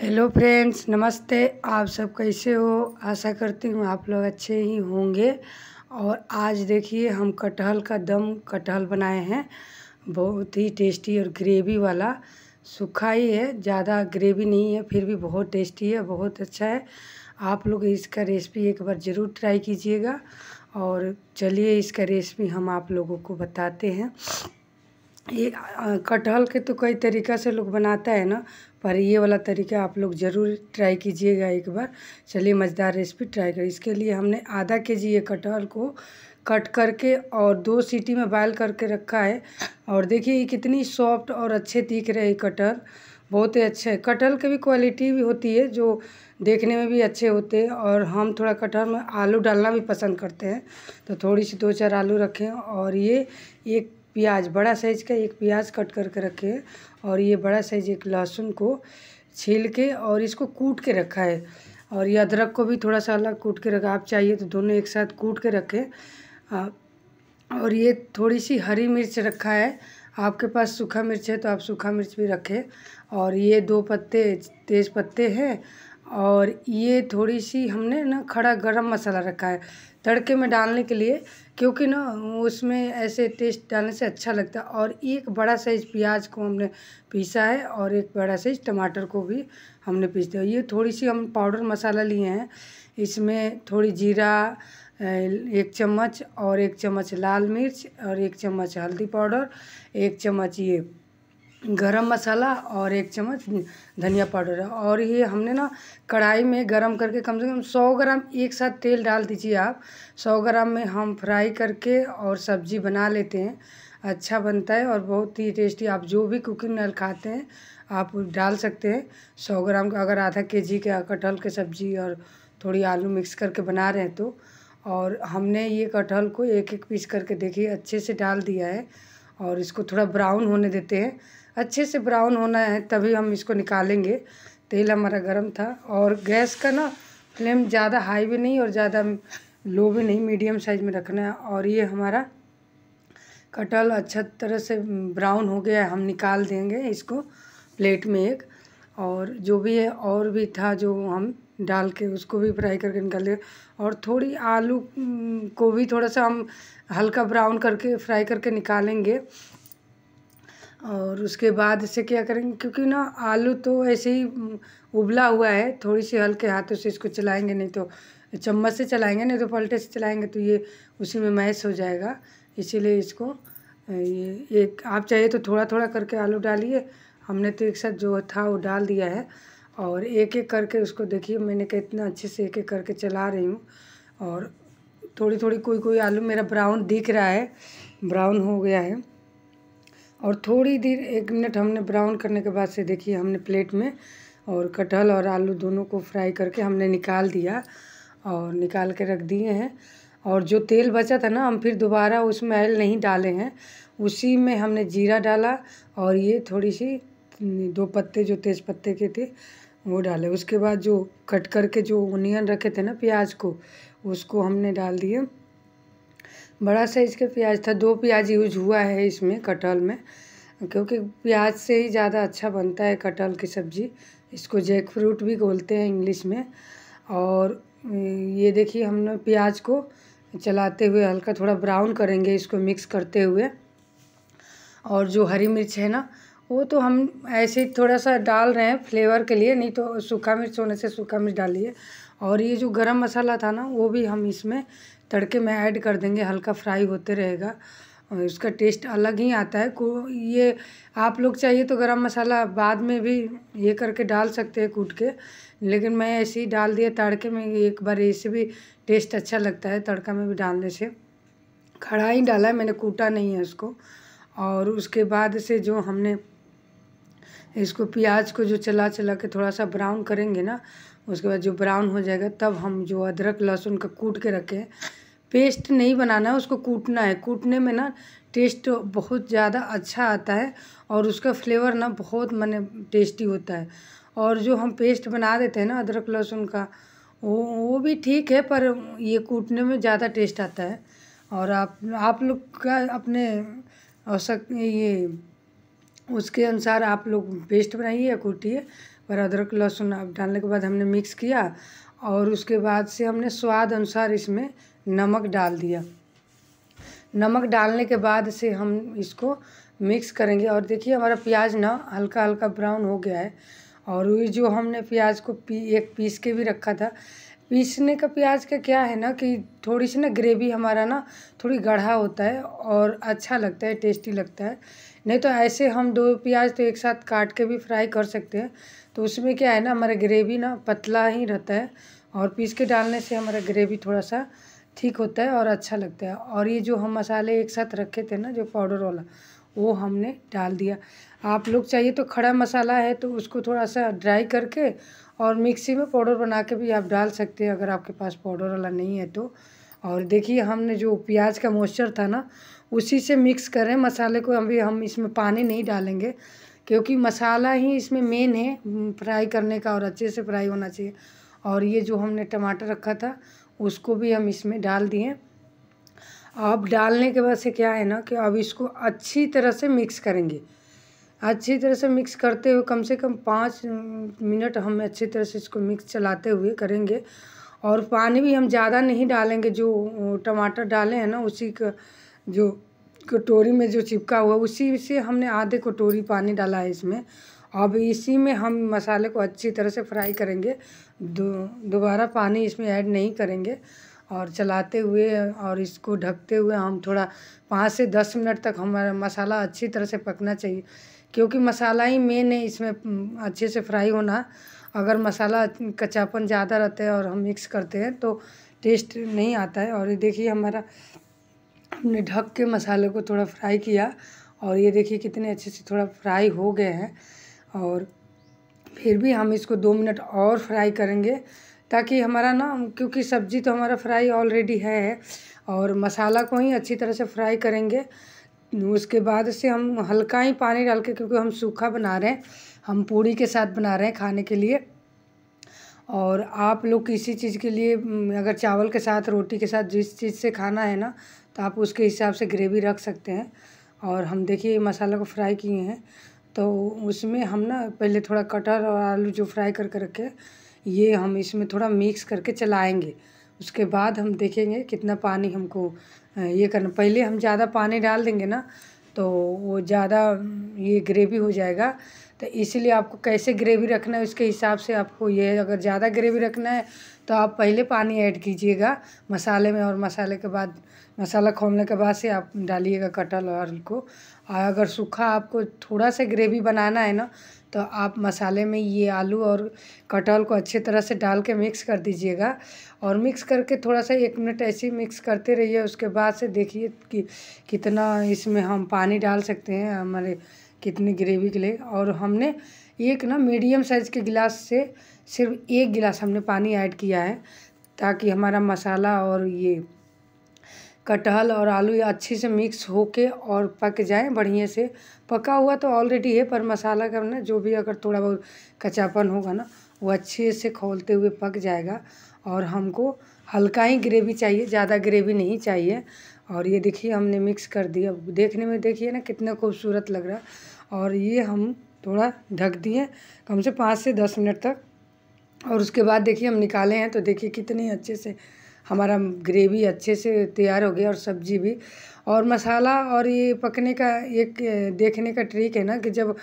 hello friends नमस्ते आप सब कैसे हो आशा करती हूँ आप लोग अच्छे ही होंगे और आज देखिए हम कटहल का दम कटहल बनाए हैं बहुत ही टेस्टी और ग्रेवी वाला सूखा ही है ज़्यादा ग्रेवी नहीं है फिर भी बहुत टेस्टी है बहुत अच्छा है आप लोग इसका रेसिपी एक बार ज़रूर ट्राई कीजिएगा और चलिए इसका रेसिपी हम आप लोगों को बताते हैं ये कटहल के तो कई तरीक़ा से लोग बनाता है ना पर ये वाला तरीका आप लोग ज़रूर ट्राई कीजिएगा एक बार चलिए मज़ेदार रेसिपी ट्राई करें इसके लिए हमने आधा के जी ये कटहल को कट करके और दो सीटी में बॉयल करके रखा है और देखिए ये कितनी सॉफ्ट और अच्छे दिख रहे हैं कटहल बहुत ही अच्छे है कटहल की भी क्वालिटी भी होती है जो देखने में भी अच्छे होते हैं और हम थोड़ा कटहल में आलू डालना भी पसंद करते हैं तो थोड़ी सी दो चार आलू रखें और ये एक प्याज बड़ा साइज का एक प्याज कट करके रखे है और ये बड़ा साइज एक लहसुन को छील के और इसको कूट के रखा है और ये अदरक को भी थोड़ा सा अलग कूट के रखा आप चाहिए तो दोनों एक साथ कूट के रखें और ये थोड़ी सी हरी मिर्च रखा है आपके पास सूखा मिर्च है तो आप सूखा मिर्च भी रखें और ये दो पत्ते तेज़ पत्ते हैं और ये थोड़ी सी हमने ना खड़ा गरम मसाला रखा है तड़के में डालने के लिए क्योंकि ना उसमें ऐसे टेस्ट डालने से अच्छा लगता है और एक बड़ा साइज़ प्याज को हमने पीसा है और एक बड़ा साइज़ टमाटर को भी हमने पीस दिया ये थोड़ी सी हम पाउडर मसाला लिए हैं इसमें थोड़ी जीरा एक चम्मच और एक चम्मच लाल मिर्च और एक चम्मच हल्दी पाउडर एक चम्मच ये गरम मसाला और एक चम्मच धनिया पाउडर और ये हमने ना कढ़ाई में गरम करके कम से कम सौ ग्राम एक साथ तेल डाल दीजिए आप सौ ग्राम में हम फ्राई करके और सब्जी बना लेते हैं अच्छा बनता है और बहुत ही टेस्टी आप जो भी कुकिंग नल खाते हैं आप डाल सकते हैं सौ ग्राम का अगर आधा के जी का कटहल के सब्ज़ी और थोड़ी आलू मिक्स करके बना रहे हैं तो और हमने ये कटहल को एक एक पीस करके देखिए अच्छे से डाल दिया है और इसको थोड़ा ब्राउन होने देते हैं अच्छे से ब्राउन होना है तभी हम इसको निकालेंगे तेल हमारा गर्म था और गैस का ना फ्लेम ज़्यादा हाई भी नहीं और ज़्यादा लो भी नहीं मीडियम साइज में रखना है और ये हमारा कटहल अच्छा तरह से ब्राउन हो गया है हम निकाल देंगे इसको प्लेट में एक और जो भी है और भी था जो हम डाल के उसको भी फ्राई करके निकाल दिया और थोड़ी आलू को भी थोड़ा सा हम हल्का ब्राउन करके फ्राई करके निकालेंगे और उसके बाद इसे क्या करेंगे क्योंकि ना आलू तो ऐसे ही उबला हुआ है थोड़ी सी हल्के हाथों से इसको चलाएंगे नहीं तो चम्मच से चलाएंगे नहीं तो पलटे से चलाएंगे तो ये उसी में मैश हो जाएगा इसीलिए इसको ये एक आप चाहिए तो थोड़ा थोड़ा करके आलू डालिए हमने तो एक साथ जो था वो डाल दिया है और एक एक करके उसको देखिए मैंने कितना अच्छे से एक एक करके चला रही हूँ और थोड़ी थोड़ी कोई कोई आलू मेरा ब्राउन दिख रहा है ब्राउन हो गया है और थोड़ी देर एक मिनट हमने ब्राउन करने के बाद से देखिए हमने प्लेट में और कटहल और आलू दोनों को फ्राई करके हमने निकाल दिया और निकाल के रख दिए हैं और जो तेल बचा था ना हम फिर दोबारा उसमें ऑयल नहीं डाले हैं उसी में हमने जीरा डाला और ये थोड़ी सी दो पत्ते जो तेज़ पत्ते के थे वो डाले उसके बाद जो कट करके जो ओनियन रखे थे ना प्याज को उसको हमने डाल दिए बड़ा साइज़ का प्याज था दो प्याज यूज हुआ है इसमें कटहल में क्योंकि प्याज से ही ज़्यादा अच्छा बनता है कटहल की सब्ज़ी इसको जैक फ्रूट भी बोलते हैं इंग्लिश में और ये देखिए हमने प्याज को चलाते हुए हल्का थोड़ा ब्राउन करेंगे इसको मिक्स करते हुए और जो हरी मिर्च है ना वो तो हम ऐसे ही थोड़ा सा डाल रहे हैं फ्लेवर के लिए नहीं तो सूखा मिर्च होने से सूखा मिर्च डालिए और ये जो गरम मसाला था ना वो भी हम इसमें तड़के में ऐड कर देंगे हल्का फ्राई होते रहेगा और उसका टेस्ट अलग ही आता है को ये आप लोग चाहिए तो गरम मसाला बाद में भी ये करके डाल सकते हैं कूट के लेकिन मैं ऐसे ही डाल दिया तड़के में एक बार ऐसे भी टेस्ट अच्छा लगता है तड़का में भी डालने से खड़ा ही डाला है मैंने कूटा नहीं है उसको और उसके बाद से जो हमने इसको प्याज को जो चला चला के थोड़ा सा ब्राउन करेंगे ना उसके बाद जो ब्राउन हो जाएगा तब हम जो अदरक लहसुन का कूट के रखें पेस्ट नहीं बनाना है उसको कूटना है कूटने में ना टेस्ट बहुत ज़्यादा अच्छा आता है और उसका फ्लेवर ना बहुत मैंने टेस्टी होता है और जो हम पेस्ट बना देते हैं ना अदरक लहसुन का वो वो भी ठीक है पर ये कूटने में ज़्यादा टेस्ट आता है और आप आप लोग का अपने आवश्यक ये उसके अनुसार आप लोग पेस्ट बनाइए या कूटिए पर अदरक लहसुन अब डालने के बाद हमने मिक्स किया और उसके बाद से हमने स्वाद अनुसार इसमें नमक डाल दिया नमक डालने के बाद से हम इसको मिक्स करेंगे और देखिए हमारा प्याज ना हल्का हल्का ब्राउन हो गया है और वही जो हमने प्याज को पी एक पीस के भी रखा था पीसने का प्याज का क्या है ना कि थोड़ी सी ना ग्रेवी हमारा ना थोड़ी गढ़ा होता है और अच्छा लगता है टेस्टी लगता है नहीं तो ऐसे हम दो प्याज तो एक साथ काट के भी फ्राई कर सकते हैं तो उसमें क्या है ना हमारा ग्रेवी ना पतला ही रहता है और पीस के डालने से हमारा ग्रेवी थोड़ा सा ठीक होता है और अच्छा लगता है और ये जो हम मसाले एक साथ रखे थे ना जो पाउडर वाला वो हमने डाल दिया आप लोग चाहिए तो खड़ा मसाला है तो उसको थोड़ा सा ड्राई करके और मिक्सी में पाउडर बना के भी आप डाल सकते हैं अगर आपके पास पाउडर वाला नहीं है तो और देखिए हमने जो प्याज का मॉइस्चर था ना उसी से मिक्स करें मसाले को अभी हम इसमें पानी नहीं डालेंगे क्योंकि मसाला ही इसमें मेन है फ्राई करने का और अच्छे से फ्राई होना चाहिए और ये जो हमने टमाटर रखा था उसको भी हम इसमें डाल दिए अब डालने के बाद से क्या है ना कि अब इसको अच्छी तरह से मिक्स करेंगे अच्छी तरह से मिक्स करते हुए कम से कम पाँच मिनट हम अच्छी तरह से इसको मिक्स चलाते हुए करेंगे और पानी भी हम ज़्यादा नहीं डालेंगे जो टमाटर डाले हैं ना उसी का जो कटोरी में जो चिपका हुआ उसी से हमने आधे कटोरी पानी डाला है इसमें अब इसी में हम मसाले को अच्छी तरह से फ्राई करेंगे दो दोबारा पानी इसमें ऐड नहीं करेंगे और चलाते हुए और इसको ढकते हुए हम थोड़ा पाँच से दस मिनट तक हमारा मसाला अच्छी तरह से पकना चाहिए क्योंकि मसाला ही मेन है इसमें अच्छे से फ्राई होना अगर मसाला कच्चापन ज़्यादा रहता है और हम मिक्स करते हैं तो टेस्ट नहीं आता है और देखिए हमारा हमने ढक के मसालों को थोड़ा फ्राई किया और ये देखिए कितने अच्छे से थोड़ा फ्राई हो गए हैं और फिर भी हम इसको दो मिनट और फ्राई करेंगे ताकि हमारा ना क्योंकि सब्ज़ी तो हमारा फ्राई ऑलरेडी है और मसाला को ही अच्छी तरह से फ्राई करेंगे उसके बाद से हम हल्का ही पानी डाल के क्योंकि हम सूखा बना रहे हैं हम पूड़ी के साथ बना रहे हैं खाने के लिए और आप लोग किसी चीज़ के लिए अगर चावल के साथ रोटी के साथ जिस चीज़ से खाना है ना तो आप उसके हिसाब से ग्रेवी रख सकते हैं और हम देखिए मसाला को फ्राई किए हैं तो उसमें हम ना पहले थोड़ा कटर और आलू जो फ्राई करके कर रखे ये हम इसमें थोड़ा मिक्स करके चलाएंगे उसके बाद हम देखेंगे कितना पानी हमको ये करना पहले हम ज़्यादा पानी डाल देंगे ना तो वो ज़्यादा ये ग्रेवी हो जाएगा तो इसीलिए आपको कैसे ग्रेवी रखना है उसके हिसाब से आपको ये अगर ज़्यादा ग्रेवी रखना है तो आप पहले पानी ऐड कीजिएगा मसाले में और मसाले के बाद मसाला खोलने के बाद से आप डालिएगा कटहल और को और अगर सूखा आपको थोड़ा सा ग्रेवी बनाना है ना तो आप मसाले में ये आलू और कटहल को अच्छे तरह से डाल के मिक्स कर दीजिएगा और मिक्स करके थोड़ा सा एक मिनट ऐसे ही मिक्स करते रहिए उसके बाद से देखिए कि कितना इसमें हम पानी डाल सकते हैं हमारे कितनी ग्रेवी के लिए और हमने एक ना मीडियम साइज़ के गिलास से सिर्फ एक गिलास हमने पानी ऐड किया है ताकि हमारा मसाला और ये कटहल और आलू अच्छे से मिक्स होके और पक जाए बढ़िया से पका हुआ तो ऑलरेडी है पर मसाला का ना जो भी अगर थोड़ा बहुत कचापन होगा ना वो अच्छे से खोलते हुए पक जाएगा और हमको हल्का ही ग्रेवी चाहिए ज़्यादा ग्रेवी नहीं चाहिए और ये देखिए हमने मिक्स कर दिया देखने में देखिए ना कितना खूबसूरत लग रहा और ये हम थोड़ा ढक दिए कम से पाँच से दस मिनट तक और उसके बाद देखिए हम निकाले हैं तो देखिए कितने अच्छे से हमारा ग्रेवी अच्छे से तैयार हो गया और सब्जी भी और मसाला और ये पकने का एक देखने का ट्रिक है ना कि जब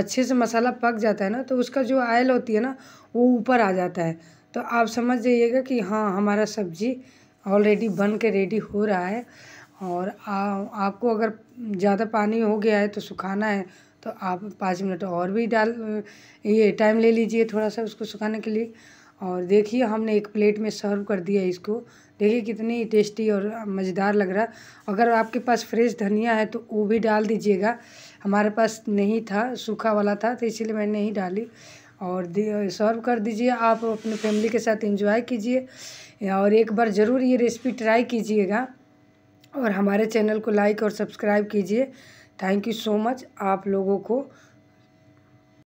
अच्छे से मसाला पक जाता है ना तो उसका जो आयल होती है ना वो ऊपर आ जाता है तो आप समझ जाइएगा कि हाँ हमारा सब्जी ऑलरेडी बन के रेडी हो रहा है और आ, आपको अगर ज़्यादा पानी हो गया है तो सुखाना है तो आप पाँच मिनट और भी डाल ये टाइम ले लीजिए थोड़ा सा उसको सुखाने के लिए और देखिए हमने एक प्लेट में सर्व कर दिया इसको देखिए कितनी टेस्टी और मज़ेदार लग रहा अगर आपके पास फ्रेश धनिया है तो वो भी डाल दीजिएगा हमारे पास नहीं था सूखा वाला था तो इसीलिए मैंने नहीं डाली और सर्व कर दीजिए आप अपने फैमिली के साथ एंजॉय कीजिए और एक बार ज़रूर ये रेसिपी ट्राई कीजिएगा और हमारे चैनल को लाइक और सब्सक्राइब कीजिए थैंक यू सो मच आप लोगों को